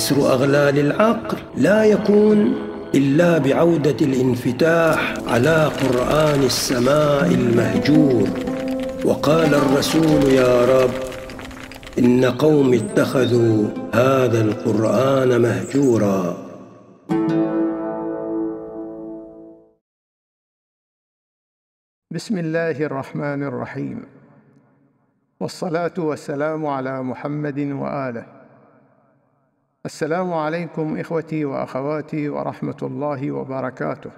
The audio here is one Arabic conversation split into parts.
كسر أغلال العقل لا يكون إلا بعودة الانفتاح على قرآن السماء المهجور وقال الرسول يا رب إن قوم اتخذوا هذا القرآن مهجوراً بسم الله الرحمن الرحيم والصلاه والسلام على محمد واله السلام عليكم اخوتي واخواتي ورحمه الله وبركاته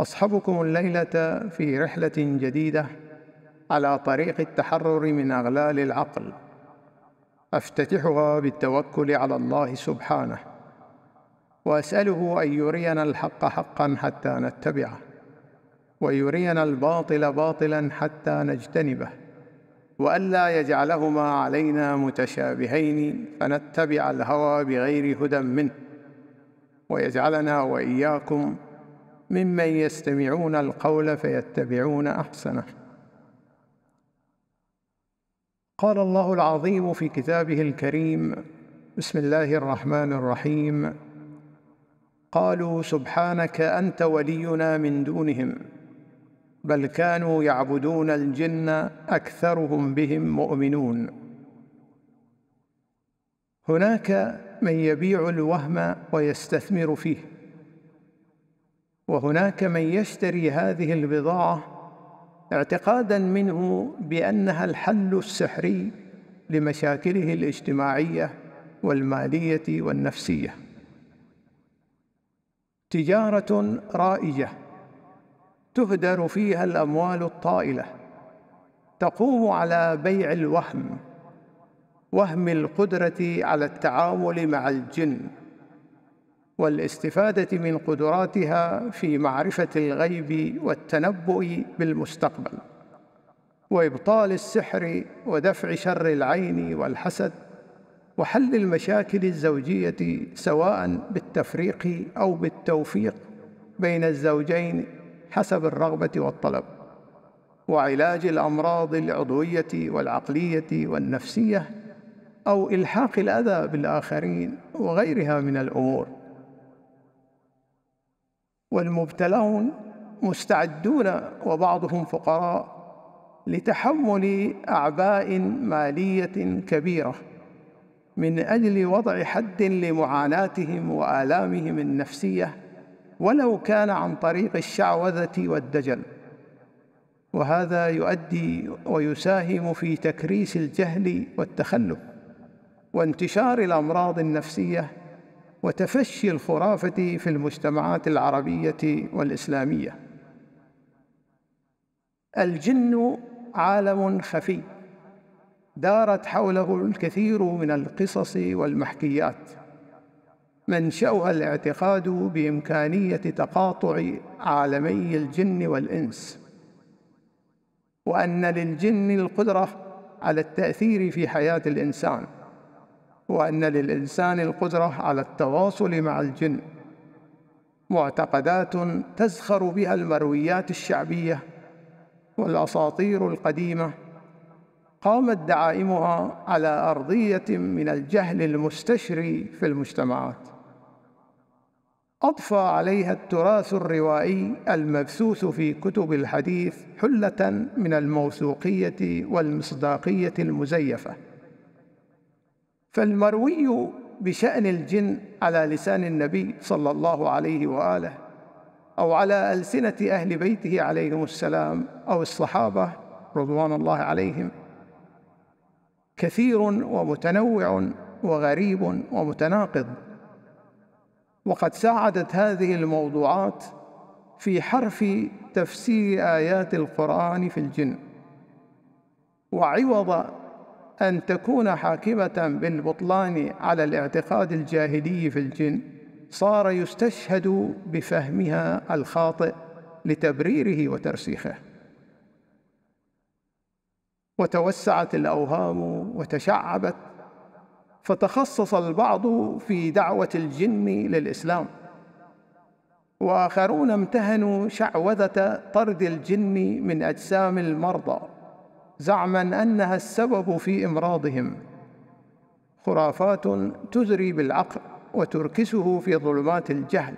اصحبكم الليله في رحله جديده على طريق التحرر من اغلال العقل افتتحها بالتوكل على الله سبحانه واساله ان يرينا الحق حقا حتى نتبعه ويرينا الباطل باطلا حتى نجتنبه والا يجعلهما علينا متشابهين فنتبع الهوى بغير هدى منه ويجعلنا واياكم ممن يستمعون القول فيتبعون احسنه قال الله العظيم في كتابه الكريم بسم الله الرحمن الرحيم قالوا سبحانك انت ولينا من دونهم بل كانوا يعبدون الجن اكثرهم بهم مؤمنون هناك من يبيع الوهم ويستثمر فيه وهناك من يشتري هذه البضاعه اعتقادا منه بانها الحل السحري لمشاكله الاجتماعيه والماليه والنفسيه تجاره رائجه تهدر فيها الاموال الطائله تقوم على بيع الوهم وهم القدره على التعامل مع الجن والاستفاده من قدراتها في معرفه الغيب والتنبؤ بالمستقبل وابطال السحر ودفع شر العين والحسد وحل المشاكل الزوجيه سواء بالتفريق او بالتوفيق بين الزوجين حسب الرغبة والطلب وعلاج الأمراض العضوية والعقلية والنفسية أو إلحاق الأذى بالآخرين وغيرها من الأمور والمبتلون مستعدون وبعضهم فقراء لتحمل أعباء مالية كبيرة من أجل وضع حد لمعاناتهم وآلامهم النفسية ولو كان عن طريق الشعوذة والدجل وهذا يؤدي ويساهم في تكريس الجهل والتخلف وانتشار الأمراض النفسية وتفشي الخرافة في المجتمعات العربية والإسلامية الجن عالم خفي دارت حوله الكثير من القصص والمحكيات منشأها الاعتقاد بإمكانية تقاطع عالمي الجن والإنس وأن للجن القدرة على التأثير في حياة الإنسان وأن للإنسان القدرة على التواصل مع الجن معتقدات تزخر بها المرويات الشعبية والأساطير القديمة قامت دعائمها على أرضية من الجهل المستشري في المجتمعات أضفى عليها التراث الروائي المبثوث في كتب الحديث حلة من الموثوقية والمصداقية المزيفة فالمروي بشأن الجن على لسان النبي صلى الله عليه وآله أو على ألسنة أهل بيته عليهم السلام أو الصحابة رضوان الله عليهم كثير ومتنوع وغريب ومتناقض وقد ساعدت هذه الموضوعات في حرف تفسير ايات القران في الجن وعوض ان تكون حاكمه بالبطلان على الاعتقاد الجاهلي في الجن صار يستشهد بفهمها الخاطئ لتبريره وترسيخه وتوسعت الاوهام وتشعبت فتخصص البعض في دعوة الجن للإسلام وآخرون امتهنوا شعوذة طرد الجن من أجسام المرضى زعما أنها السبب في إمراضهم خرافات تزري بالعقل وتركسه في ظلمات الجهل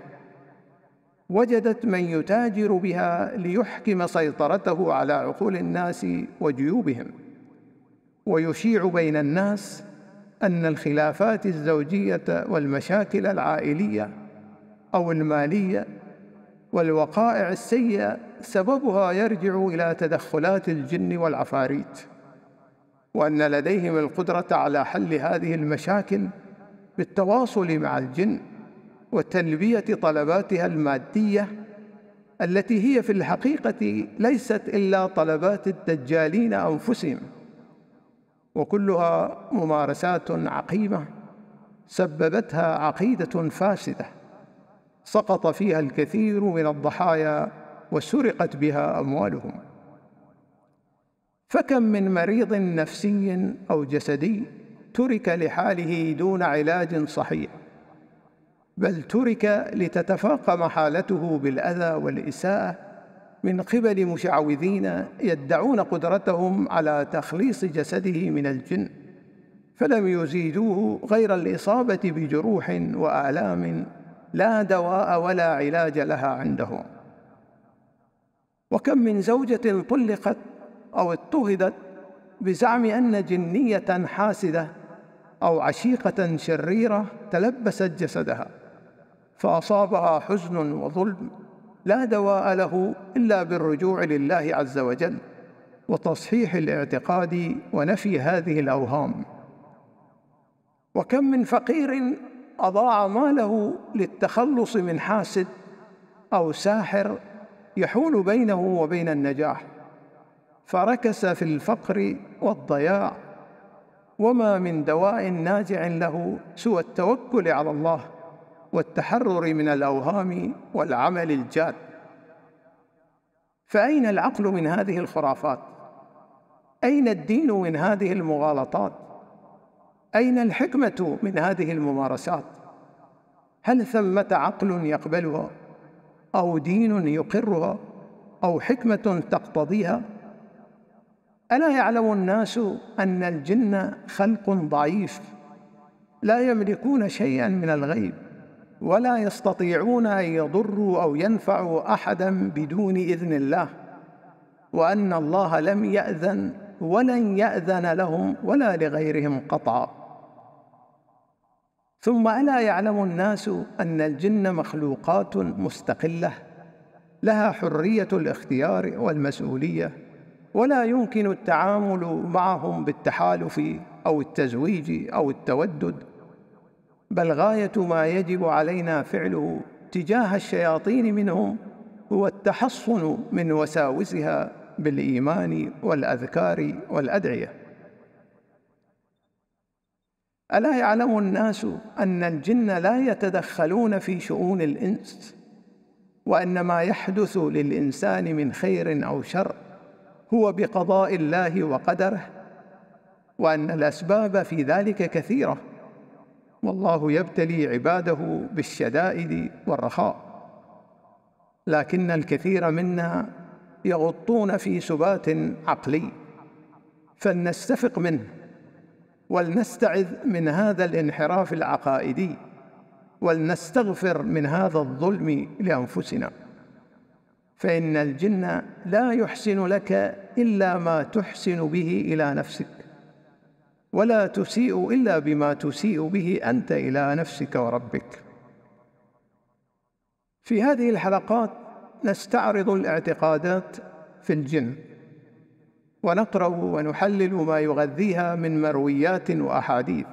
وجدت من يتاجر بها ليحكم سيطرته على عقول الناس وجيوبهم ويشيع بين الناس أن الخلافات الزوجية والمشاكل العائلية أو المالية والوقائع السيئة سببها يرجع إلى تدخلات الجن والعفاريت وأن لديهم القدرة على حل هذه المشاكل بالتواصل مع الجن وتلبية طلباتها المادية التي هي في الحقيقة ليست إلا طلبات الدجالين أنفسهم وكلها ممارسات عقيمه سببتها عقيده فاسده سقط فيها الكثير من الضحايا وسرقت بها اموالهم فكم من مريض نفسي او جسدي ترك لحاله دون علاج صحيح بل ترك لتتفاقم حالته بالاذى والاساءه من قبل مشعوذين يدعون قدرتهم على تخليص جسده من الجن فلم يزيدوه غير الاصابه بجروح والام لا دواء ولا علاج لها عندهم وكم من زوجه طلقت او اضطهدت بزعم ان جنيه حاسده او عشيقه شريره تلبست جسدها فاصابها حزن وظلم لا دواء له الا بالرجوع لله عز وجل وتصحيح الاعتقاد ونفي هذه الاوهام وكم من فقير اضاع ماله للتخلص من حاسد او ساحر يحول بينه وبين النجاح فركس في الفقر والضياع وما من دواء ناجع له سوى التوكل على الله والتحرر من الاوهام والعمل الجاد فاين العقل من هذه الخرافات اين الدين من هذه المغالطات اين الحكمه من هذه الممارسات هل ثمه عقل يقبلها او دين يقرها او حكمه تقتضيها الا يعلم الناس ان الجن خلق ضعيف لا يملكون شيئا من الغيب ولا يستطيعون ان يضروا او ينفعوا احدا بدون اذن الله وان الله لم ياذن ولن ياذن لهم ولا لغيرهم قطعا ثم الا يعلم الناس ان الجن مخلوقات مستقله لها حريه الاختيار والمسؤوليه ولا يمكن التعامل معهم بالتحالف او التزويج او التودد بل غايه ما يجب علينا فعله تجاه الشياطين منهم هو التحصن من وساوسها بالايمان والاذكار والادعيه الا يعلم الناس ان الجن لا يتدخلون في شؤون الانس وان ما يحدث للانسان من خير او شر هو بقضاء الله وقدره وان الاسباب في ذلك كثيره والله يبتلي عباده بالشدائد والرخاء لكن الكثير منا يغطون في سبات عقلي فلنستفق منه ولنستعذ من هذا الانحراف العقائدي ولنستغفر من هذا الظلم لانفسنا فان الجن لا يحسن لك الا ما تحسن به الى نفسك ولا تسيء الا بما تسيء به انت الى نفسك وربك في هذه الحلقات نستعرض الاعتقادات في الجن ونقرا ونحلل ما يغذيها من مرويات واحاديث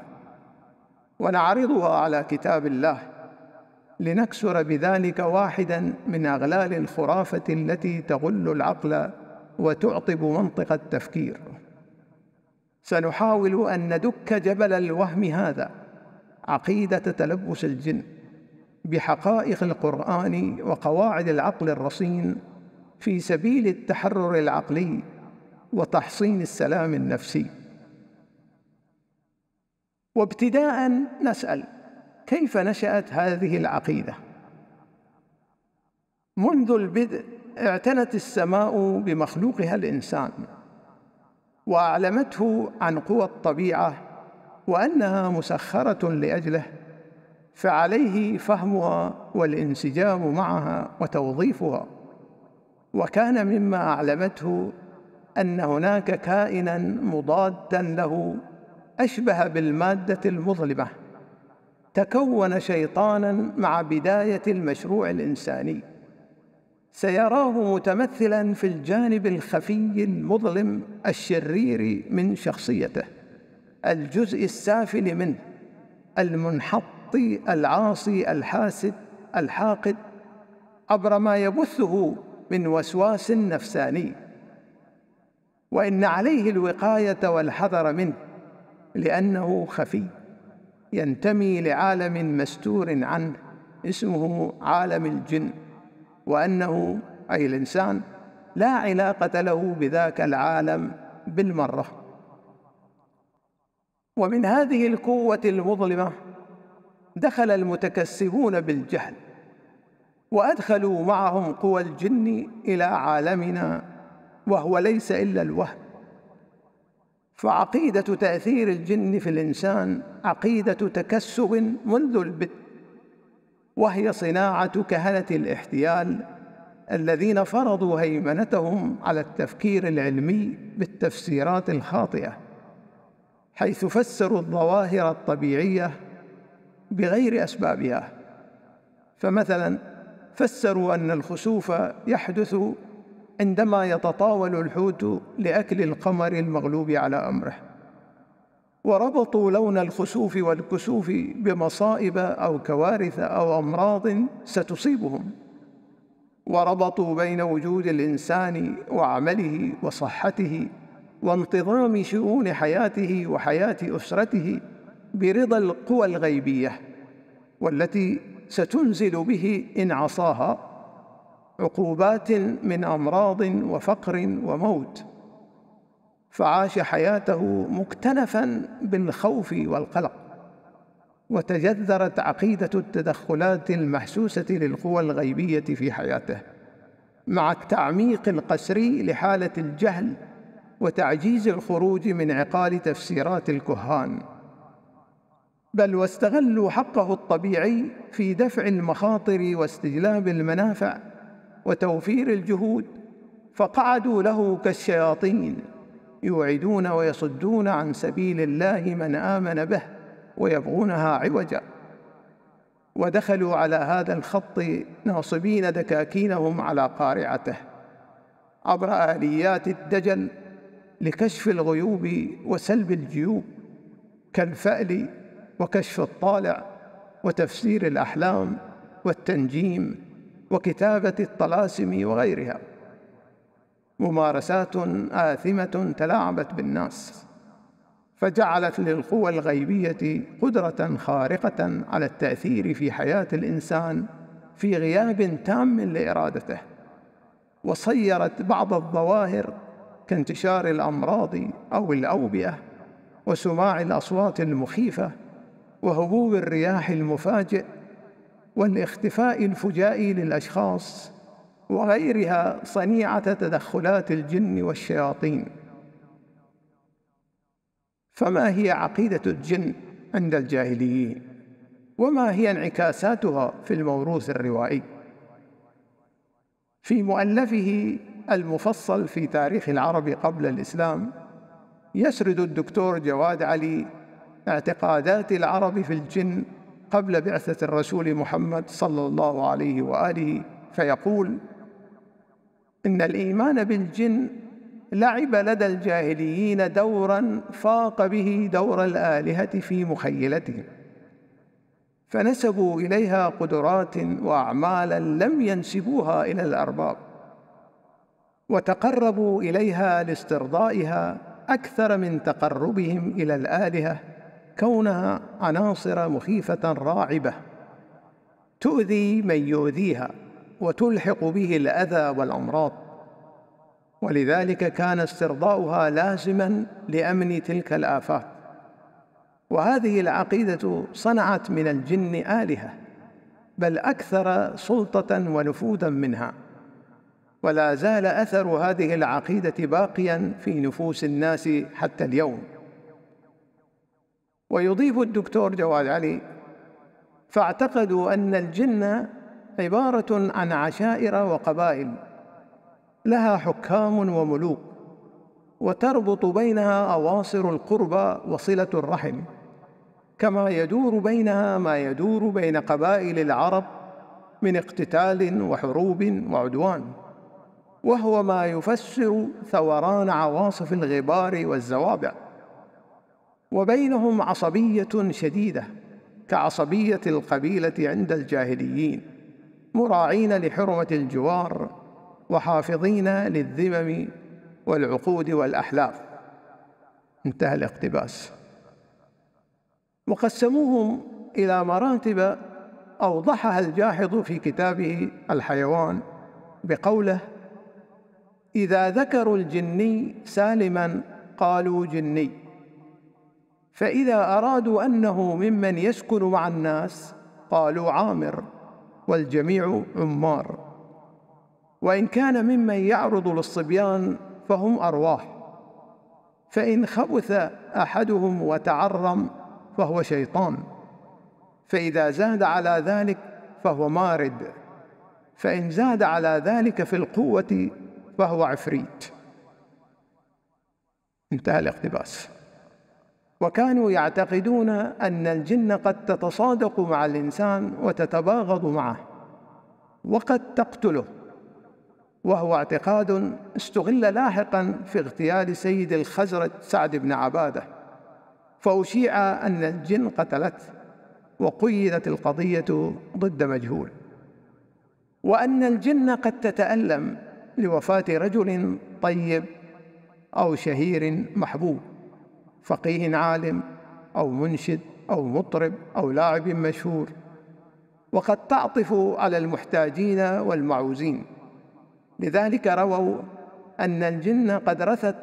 ونعرضها على كتاب الله لنكسر بذلك واحدا من اغلال الخرافه التي تغل العقل وتعطب منطق التفكير سنحاول أن ندك جبل الوهم هذا عقيدة تلبس الجن بحقائق القرآن وقواعد العقل الرصين في سبيل التحرر العقلي وتحصين السلام النفسي وابتداء نسأل كيف نشأت هذه العقيدة؟ منذ البدء اعتنت السماء بمخلوقها الإنسان واعلمته عن قوى الطبيعه وانها مسخره لاجله فعليه فهمها والانسجام معها وتوظيفها وكان مما اعلمته ان هناك كائنا مضادا له اشبه بالماده المظلمه تكون شيطانا مع بدايه المشروع الانساني سيراه متمثلا في الجانب الخفي المظلم الشرير من شخصيته الجزء السافل منه المنحط العاصي الحاسد الحاقد عبر ما يبثه من وسواس نفساني وان عليه الوقايه والحذر منه لانه خفي ينتمي لعالم مستور عنه اسمه عالم الجن وأنه أي الإنسان لا علاقة له بذاك العالم بالمرة ومن هذه القوة المظلمة دخل المتكسبون بالجهل وأدخلوا معهم قوى الجن إلى عالمنا وهو ليس إلا الوهم فعقيدة تأثير الجن في الإنسان عقيدة تكسب منذ البدء وهي صناعه كهنه الاحتيال الذين فرضوا هيمنتهم على التفكير العلمي بالتفسيرات الخاطئه حيث فسروا الظواهر الطبيعيه بغير اسبابها فمثلا فسروا ان الخسوف يحدث عندما يتطاول الحوت لاكل القمر المغلوب على امره وربطوا لون الخسوف والكسوف بمصائب او كوارث او امراض ستصيبهم وربطوا بين وجود الانسان وعمله وصحته وانتظام شؤون حياته وحياه اسرته برضا القوى الغيبيه والتي ستنزل به ان عصاها عقوبات من امراض وفقر وموت فعاش حياته مكتنفا بالخوف والقلق وتجذرت عقيده التدخلات المحسوسه للقوى الغيبيه في حياته مع التعميق القسري لحاله الجهل وتعجيز الخروج من عقال تفسيرات الكهان بل واستغلوا حقه الطبيعي في دفع المخاطر واستجلاب المنافع وتوفير الجهود فقعدوا له كالشياطين يوعدون ويصدون عن سبيل الله من آمن به ويبغونها عوجا ودخلوا على هذا الخط ناصبين دكاكينهم على قارعته عبر آليات الدجل لكشف الغيوب وسلب الجيوب كالفأل وكشف الطالع وتفسير الأحلام والتنجيم وكتابة الطلاسم وغيرها ممارسات آثمة تلاعبت بالناس فجعلت للقوى الغيبية قدرة خارقة على التأثير في حياة الإنسان في غياب تام لإرادته وصيرت بعض الظواهر كانتشار الأمراض أو الأوبئة وسماع الأصوات المخيفة وهبوب الرياح المفاجئ والاختفاء الفجائي للأشخاص وغيرها صنيعة تدخلات الجن والشياطين فما هي عقيدة الجن عند الجاهليين وما هي انعكاساتها في الموروث الروائي في مؤلفه المفصل في تاريخ العرب قبل الإسلام يسرد الدكتور جواد علي اعتقادات العرب في الجن قبل بعثة الرسول محمد صلى الله عليه وآله فيقول إن الإيمان بالجن لعب لدى الجاهليين دورا فاق به دور الآلهة في مخيلتهم فنسبوا إليها قدرات وأعمالا لم ينسبوها إلى الأرباب وتقربوا إليها لاسترضائها أكثر من تقربهم إلى الآلهة كونها عناصر مخيفة راعبة تؤذي من يؤذيها وتلحق به الاذى والامراض ولذلك كان استرضاؤها لازما لامن تلك الافات وهذه العقيده صنعت من الجن الهه بل اكثر سلطه ونفوذا منها ولا زال اثر هذه العقيده باقيا في نفوس الناس حتى اليوم ويضيف الدكتور جواد علي فاعتقدوا ان الجن عبارة عن عشائر وقبائل لها حكام وملوك وتربط بينها أواصر القربى وصلة الرحم كما يدور بينها ما يدور بين قبائل العرب من اقتتال وحروب وعدوان وهو ما يفسر ثوران عواصف الغبار والزوابع وبينهم عصبيه شديده كعصبيه القبيله عند الجاهليين مراعين لحرمة الجوار وحافظين للذمم والعقود والأحلاف انتهى الاقتباس وقسموهم إلى مراتب أوضحها الجاحظ في كتابه الحيوان بقوله إذا ذكروا الجني سالما قالوا جني فإذا أرادوا أنه ممن يسكن مع الناس قالوا عامر والجميع عمار وإن كان ممن يعرض للصبيان فهم أرواح فإن خبث أحدهم وتعرم فهو شيطان فإذا زاد على ذلك فهو مارد فإن زاد على ذلك في القوة فهو عفريت انتهى الاقتباس وكانوا يعتقدون أن الجن قد تتصادق مع الإنسان وتتباغض معه وقد تقتله وهو اعتقاد استغل لاحقا في اغتيال سيد الخزرج سعد بن عباده فأشيع أن الجن قتلته وقيدت القضية ضد مجهول وأن الجن قد تتألم لوفاة رجل طيب أو شهير محبوب فقيه عالم أو منشد أو مطرب أو لاعب مشهور وقد تعطف على المحتاجين والمعوزين لذلك رووا أن الجن قد رثت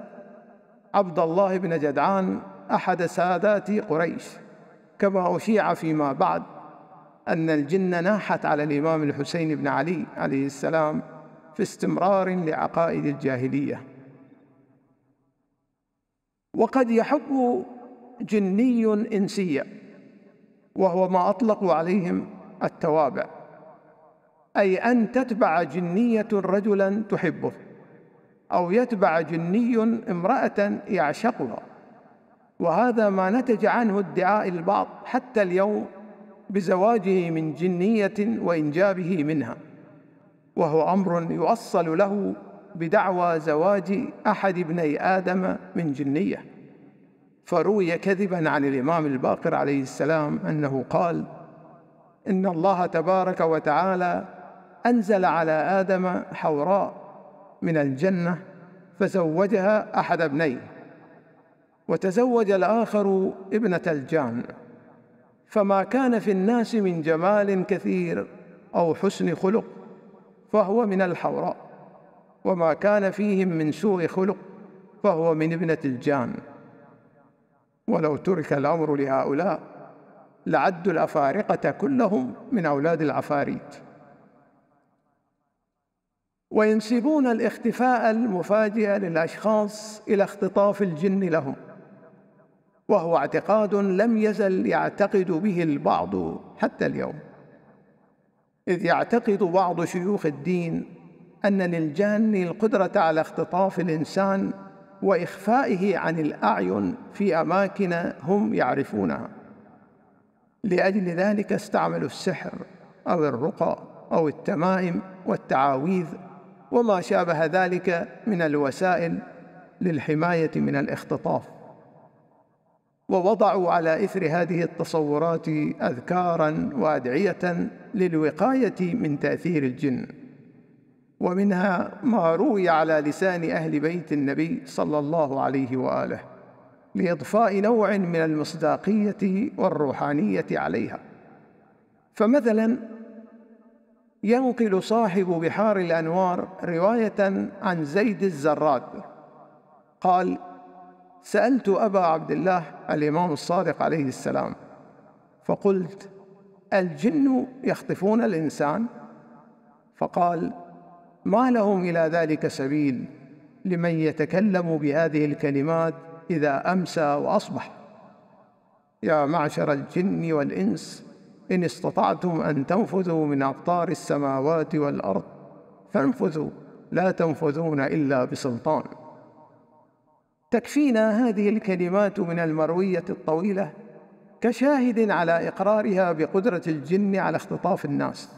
عبد الله بن جدعان أحد سادات قريش كما أشيع فيما بعد أن الجن ناحت على الإمام الحسين بن علي عليه السلام في استمرار لعقائد الجاهلية وقد يحب جني إنسيا وهو ما أطلقوا عليهم التوابع أي أن تتبع جنية رجلا تحبه أو يتبع جني امرأة يعشقها وهذا ما نتج عنه ادعاء البعض حتى اليوم بزواجه من جنية وإنجابه منها وهو أمر يؤصل له بدعوى زواج احد ابني ادم من جنيه فروي كذبا عن الامام الباقر عليه السلام انه قال ان الله تبارك وتعالى انزل على ادم حوراء من الجنه فزوجها احد ابنيه وتزوج الاخر ابنه الجان فما كان في الناس من جمال كثير او حسن خلق فهو من الحوراء وما كان فيهم من سوء خلق فهو من ابنة الجان ولو ترك الأمر لهؤلاء لعدوا الأفارقة كلهم من أولاد العفاريت وينسبون الاختفاء المفاجئ للأشخاص إلى اختطاف الجن لهم وهو اعتقاد لم يزل يعتقد به البعض حتى اليوم إذ يعتقد بعض شيوخ الدين أن للجان القدرة على اختطاف الإنسان وإخفائه عن الأعين في أماكن هم يعرفونها لأجل ذلك استعملوا السحر أو الرقى أو التمائم والتعاويذ وما شابه ذلك من الوسائل للحماية من الاختطاف ووضعوا على إثر هذه التصورات أذكارا وأدعية للوقاية من تأثير الجن ومنها ما روي على لسان أهل بيت النبي صلى الله عليه وآله لإضفاء نوع من المصداقية والروحانية عليها فمثلا ينقل صاحب بحار الأنوار رواية عن زيد الزراد قال سألت أبا عبد الله الإمام الصادق عليه السلام فقلت الجن يخطفون الإنسان فقال ما لهم الى ذلك سبيل لمن يتكلم بهذه الكلمات اذا امسى واصبح يا معشر الجن والانس ان استطعتم ان تنفذوا من اقطار السماوات والارض فانفذوا لا تنفذون الا بسلطان تكفينا هذه الكلمات من المرويه الطويله كشاهد على اقرارها بقدره الجن على اختطاف الناس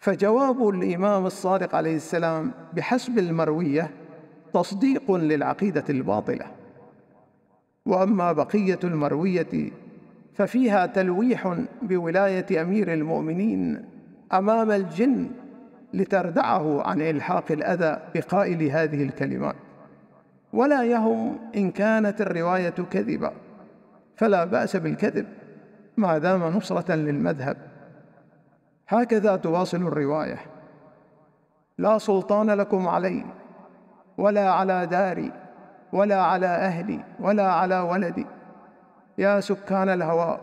فجواب الإمام الصادق عليه السلام بحسب المروية تصديق للعقيدة الباطلة وأما بقية المروية ففيها تلويح بولاية أمير المؤمنين أمام الجن لتردعه عن إلحاق الأذى بقائل هذه الكلمات ولا يهم إن كانت الرواية كذبة فلا بأس بالكذب ما دام نصرة للمذهب هكذا تواصل الروايه لا سلطان لكم علي ولا على داري ولا على اهلي ولا على ولدي يا سكان الهواء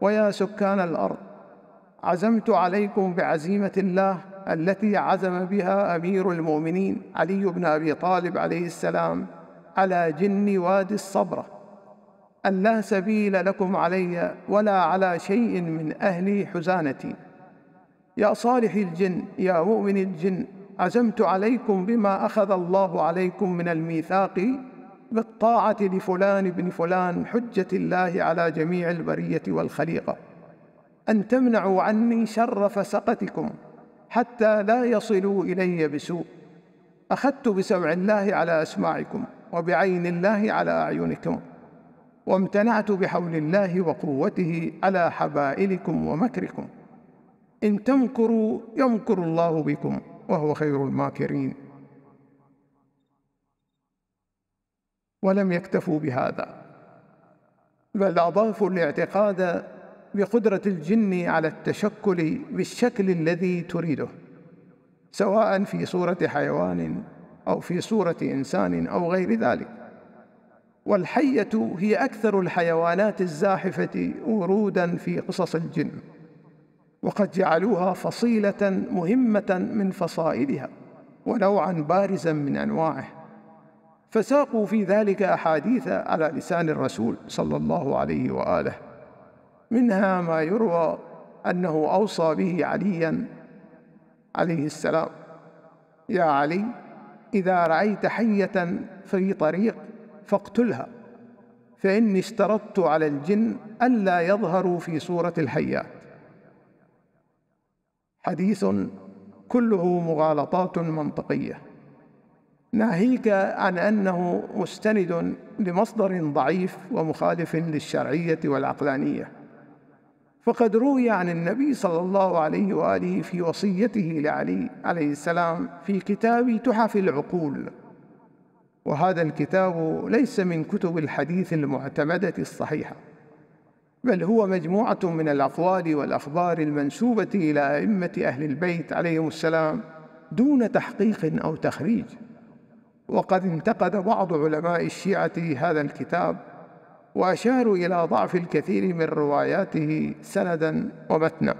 ويا سكان الارض عزمت عليكم بعزيمه الله التي عزم بها امير المؤمنين علي بن ابي طالب عليه السلام على جن وادي الصبره ان لا سبيل لكم علي ولا على شيء من اهلي حزانتي يا صالح الجن يا مؤمن الجن عزمت عليكم بما أخذ الله عليكم من الميثاق بالطاعة لفلان بن فلان حجة الله على جميع البرية والخليقة أن تمنعوا عني شر فسقتكم حتى لا يصلوا إلي بسوء أخذت بسمع الله على أسماعكم وبعين الله على أعينكم وامتنعت بحول الله وقوته على حبائلكم ومكركم إن تمكروا يمكر الله بكم وهو خير الماكرين ولم يكتفوا بهذا بل أضافوا الاعتقاد بقدرة الجن على التشكل بالشكل الذي تريده سواء في صورة حيوان أو في صورة إنسان أو غير ذلك والحية هي أكثر الحيوانات الزاحفة ورودا في قصص الجن وقد جعلوها فصيله مهمه من فصائلها ونوعا بارزا من انواعه فساقوا في ذلك احاديث على لسان الرسول صلى الله عليه واله منها ما يروى انه اوصى به عليا عليه السلام يا علي اذا رايت حيه في طريق فاقتلها فاني اشترطت على الجن الا يظهروا في صوره الحيات حديث كله مغالطات منطقيه ناهيك عن انه مستند لمصدر ضعيف ومخالف للشرعيه والعقلانيه فقد روي عن النبي صلى الله عليه واله في وصيته لعلي عليه السلام في كتاب تحف العقول وهذا الكتاب ليس من كتب الحديث المعتمده الصحيحه بل هو مجموعة من الأقوال والأخبار المنسوبة إلى أئمة أهل البيت عليهم السلام دون تحقيق أو تخريج وقد انتقد بعض علماء الشيعة هذا الكتاب وأشاروا إلى ضعف الكثير من رواياته سندا ومتنا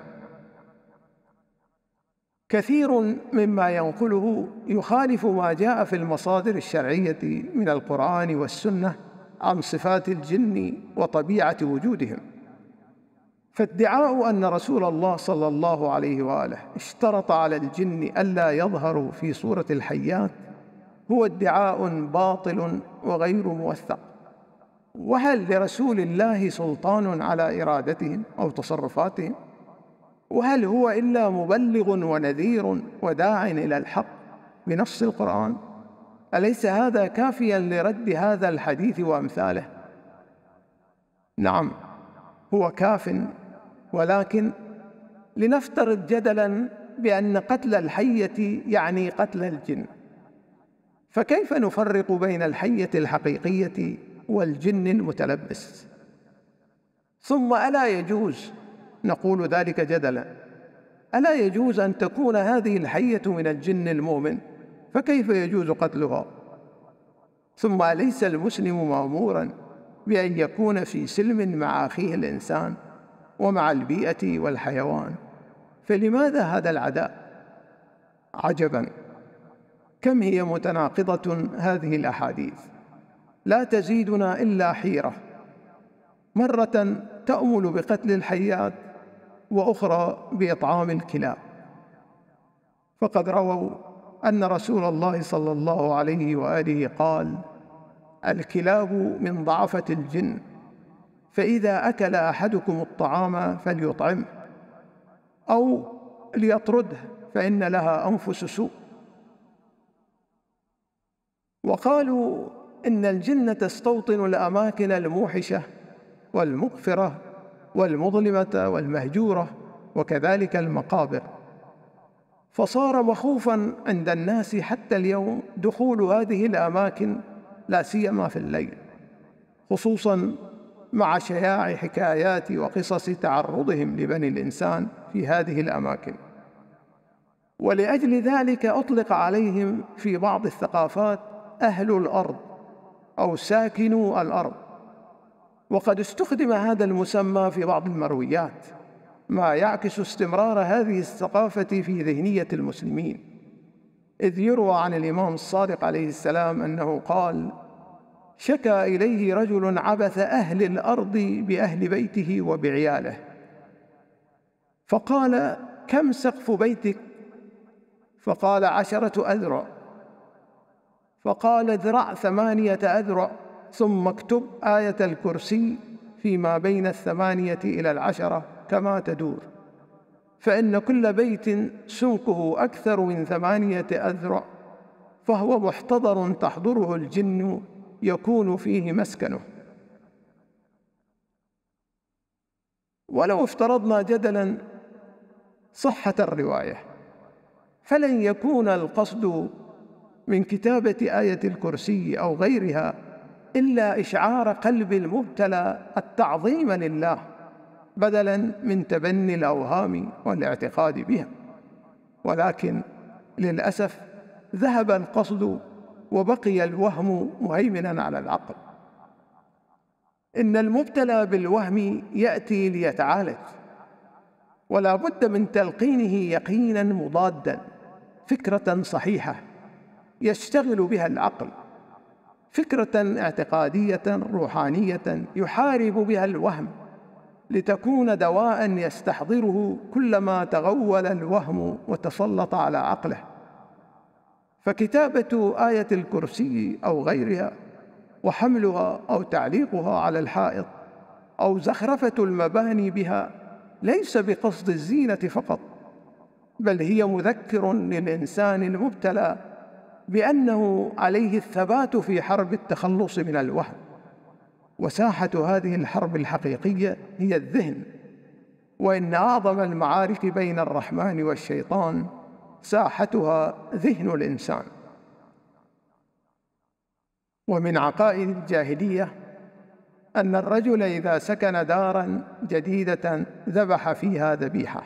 كثير مما ينقله يخالف ما جاء في المصادر الشرعية من القرآن والسنة عن صفات الجن وطبيعة وجودهم فادعاء أن رسول الله صلى الله عليه وآله اشترط على الجن ألا يظهروا في صورة الحيات هو ادعاء باطل وغير موثق وهل لرسول الله سلطان على إرادتهم أو تصرفاتهم؟ وهل هو إلا مبلغ ونذير وداع إلى الحق بنص القرآن؟ أليس هذا كافيا لرد هذا الحديث وأمثاله؟ نعم هو كاف ولكن لنفترض جدلا بأن قتل الحية يعني قتل الجن فكيف نفرق بين الحية الحقيقية والجن المتلبس ثم ألا يجوز نقول ذلك جدلا ألا يجوز أن تكون هذه الحية من الجن المؤمن فكيف يجوز قتلها ثم أليس المسلم مأمورا بأن يكون في سلم مع أخيه الإنسان ومع البيئة والحيوان فلماذا هذا العداء؟ عجبا كم هي متناقضة هذه الأحاديث لا تزيدنا إلا حيرة مرة تأمل بقتل الحيات وأخرى بإطعام الكلاب فقد رووا أن رسول الله صلى الله عليه وآله قال الكلاب من ضعفة الجن فإذا أكل أحدكم الطعام فليطعمه أو ليطرده فإن لها أنفس سوء وقالوا إن الجن تستوطن الأماكن الموحشة والمغفرة والمظلمة والمهجورة وكذلك المقابر فصار مخوفا عند الناس حتى اليوم دخول هذه الأماكن لا سيما في الليل خصوصا مع شياع حكايات وقصص تعرضهم لبني الانسان في هذه الاماكن ولاجل ذلك اطلق عليهم في بعض الثقافات اهل الارض او ساكنو الارض وقد استخدم هذا المسمى في بعض المرويات ما يعكس استمرار هذه الثقافه في ذهنيه المسلمين اذ يروى عن الامام الصادق عليه السلام انه قال شكا اليه رجل عبث اهل الارض باهل بيته وبعياله فقال كم سقف بيتك فقال عشره اذرع فقال اذرع ثمانيه اذرع ثم اكتب ايه الكرسي فيما بين الثمانيه الى العشره كما تدور فان كل بيت سمكه اكثر من ثمانيه اذرع فهو محتضر تحضره الجن يكون فيه مسكنه ولو افترضنا جدلا صحه الروايه فلن يكون القصد من كتابه ايه الكرسي او غيرها الا اشعار قلب المبتلى التعظيم لله بدلا من تبني الاوهام والاعتقاد بها ولكن للاسف ذهب القصد وبقي الوهم مهيمنا على العقل ان المبتلى بالوهم ياتي ليتعالج ولا بد من تلقينه يقينا مضادا فكره صحيحه يشتغل بها العقل فكره اعتقاديه روحانيه يحارب بها الوهم لتكون دواء يستحضره كلما تغول الوهم وتسلط على عقله فكتابة آية الكرسي أو غيرها وحملها أو تعليقها على الحائط أو زخرفة المباني بها ليس بقصد الزينة فقط بل هي مذكر للإنسان المبتلى بأنه عليه الثبات في حرب التخلص من الوهم وساحة هذه الحرب الحقيقية هي الذهن وإن أعظم المعارك بين الرحمن والشيطان ساحتها ذهن الإنسان ومن عقائد الجاهلية أن الرجل إذا سكن دارا جديدة ذبح فيها ذبيحة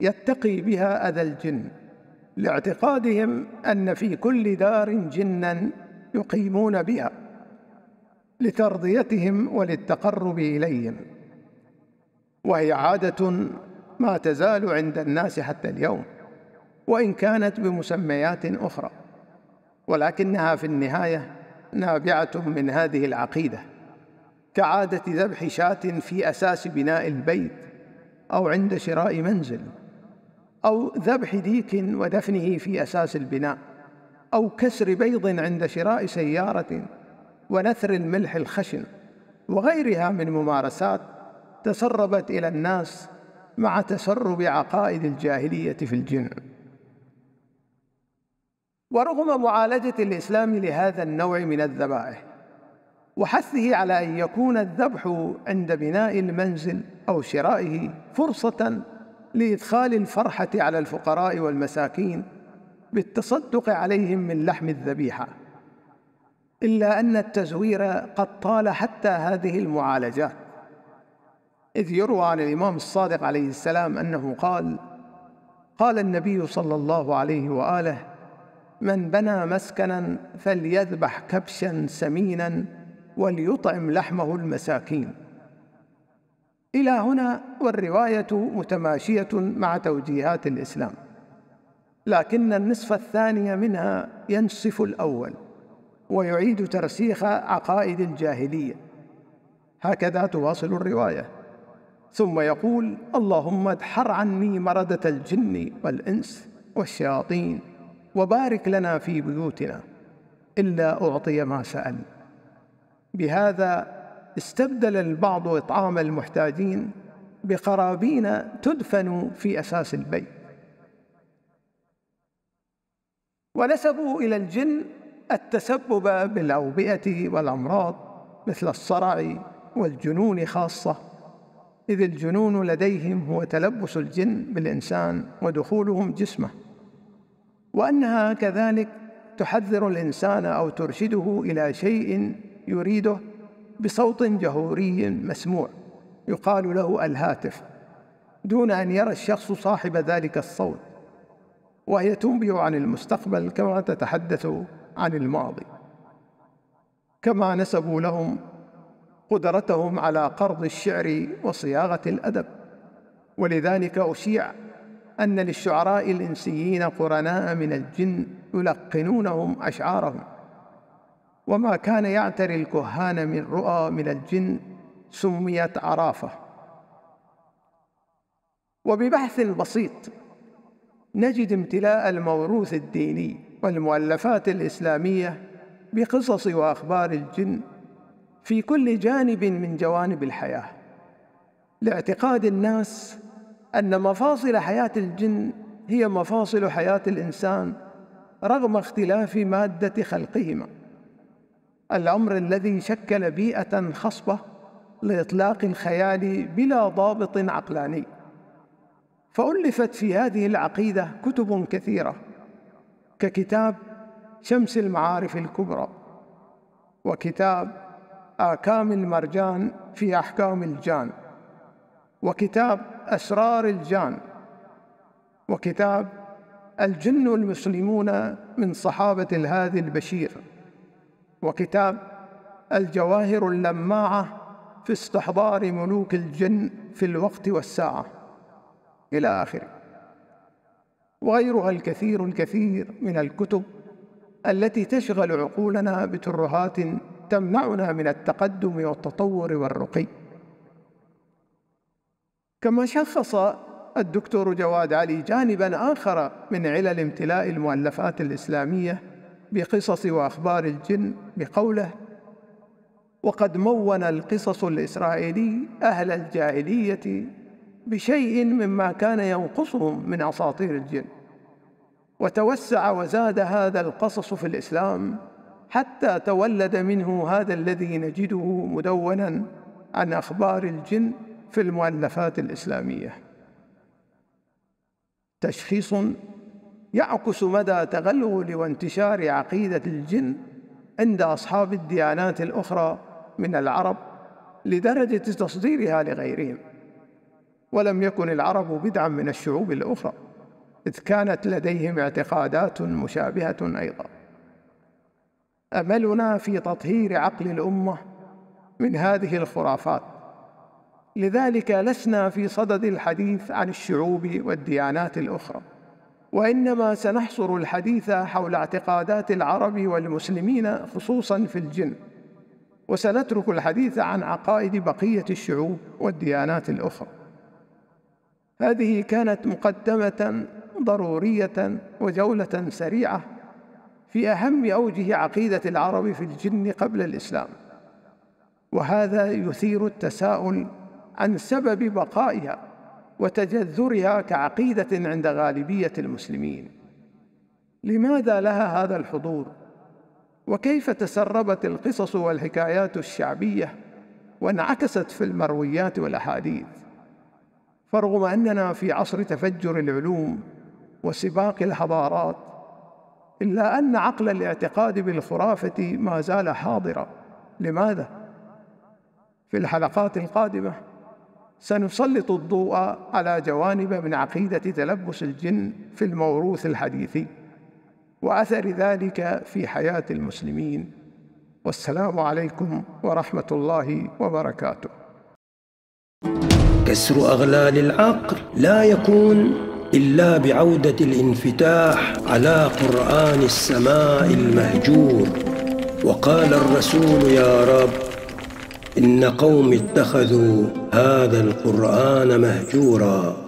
يتقي بها أذى الجن لاعتقادهم أن في كل دار جنا يقيمون بها لترضيتهم وللتقرب إليهم وهي عادة ما تزال عند الناس حتى اليوم وان كانت بمسميات اخرى ولكنها في النهايه نابعه من هذه العقيده كعاده ذبح شاه في اساس بناء البيت او عند شراء منزل او ذبح ديك ودفنه في اساس البناء او كسر بيض عند شراء سياره ونثر الملح الخشن وغيرها من ممارسات تسربت الى الناس مع تسرب عقائد الجاهليه في الجن ورغم معالجة الإسلام لهذا النوع من الذبائح وحثه على أن يكون الذبح عند بناء المنزل أو شرائه فرصة لإدخال الفرحة على الفقراء والمساكين بالتصدق عليهم من لحم الذبيحة إلا أن التزوير قد طال حتى هذه المعالجات إذ يروى عن الإمام الصادق عليه السلام أنه قال قال النبي صلى الله عليه وآله من بنى مسكنا فليذبح كبشا سمينا وليطعم لحمه المساكين الى هنا والروايه متماشيه مع توجيهات الاسلام لكن النصف الثاني منها ينصف الاول ويعيد ترسيخ عقائد الجاهليه هكذا تواصل الروايه ثم يقول اللهم ادحر عني مرده الجن والانس والشياطين وبارك لنا في بيوتنا إلا أعطي ما سأل بهذا استبدل البعض إطعام المحتاجين بقرابين تدفن في أساس البيت ونسبوا إلى الجن التسبب بالأوبئة والأمراض مثل الصرع والجنون خاصة إذ الجنون لديهم هو تلبس الجن بالإنسان ودخولهم جسمه وانها كذلك تحذر الانسان او ترشده الى شيء يريده بصوت جهوري مسموع يقال له الهاتف دون ان يرى الشخص صاحب ذلك الصوت وهي تنبئ عن المستقبل كما تتحدث عن الماضي كما نسبوا لهم قدرتهم على قرض الشعر وصياغه الادب ولذلك اشيع أن للشعراء الإنسيين قرناء من الجن يلقنونهم أشعارهم وما كان يعتري الكهان من رؤى من الجن سميت عرافة وببحث بسيط نجد امتلاء الموروث الديني والمؤلفات الإسلامية بقصص وأخبار الجن في كل جانب من جوانب الحياة لاعتقاد الناس أن مفاصل حياة الجن هي مفاصل حياة الإنسان رغم اختلاف مادة خلقهما العمر الذي شكل بيئة خصبة لإطلاق الخيال بلا ضابط عقلاني فألفت في هذه العقيدة كتب كثيرة ككتاب شمس المعارف الكبرى وكتاب آكام المرجان في أحكام الجان وكتاب أسرار الجان وكتاب الجن المسلمون من صحابة الهادي البشير وكتاب الجواهر اللماعة في استحضار ملوك الجن في الوقت والساعة إلى آخره وغيرها الكثير الكثير من الكتب التي تشغل عقولنا بترهات تمنعنا من التقدم والتطور والرقي كما شخص الدكتور جواد علي جانبا آخر من علل امتلاء المؤلفات الإسلامية بقصص وأخبار الجن بقوله وقد مون القصص الإسرائيلي أهل الجاهلية بشيء مما كان ينقصهم من أساطير الجن وتوسع وزاد هذا القصص في الإسلام حتى تولد منه هذا الذي نجده مدونا عن أخبار الجن في المؤلفات الإسلامية تشخيص يعكس مدى تغلغل وانتشار عقيدة الجن عند أصحاب الديانات الأخرى من العرب لدرجة تصديرها لغيرهم ولم يكن العرب بدعا من الشعوب الأخرى إذ كانت لديهم اعتقادات مشابهة أيضا أملنا في تطهير عقل الأمة من هذه الخرافات لذلك لسنا في صدد الحديث عن الشعوب والديانات الاخرى وانما سنحصر الحديث حول اعتقادات العرب والمسلمين خصوصا في الجن وسنترك الحديث عن عقائد بقيه الشعوب والديانات الاخرى هذه كانت مقدمه ضروريه وجوله سريعه في اهم اوجه عقيده العرب في الجن قبل الاسلام وهذا يثير التساؤل عن سبب بقائها وتجذرها كعقيده عند غالبيه المسلمين لماذا لها هذا الحضور وكيف تسربت القصص والحكايات الشعبيه وانعكست في المرويات والاحاديث فرغم اننا في عصر تفجر العلوم وسباق الحضارات الا ان عقل الاعتقاد بالخرافه ما زال حاضرا لماذا في الحلقات القادمه سنسلط الضوء على جوانب من عقيدة تلبس الجن في الموروث الحديثي وأثر ذلك في حياة المسلمين والسلام عليكم ورحمة الله وبركاته كسر أغلال العقل لا يكون إلا بعودة الانفتاح على قرآن السماء المهجور وقال الرسول يا رب إن قوم اتخذوا هذا القرآن مهجوراً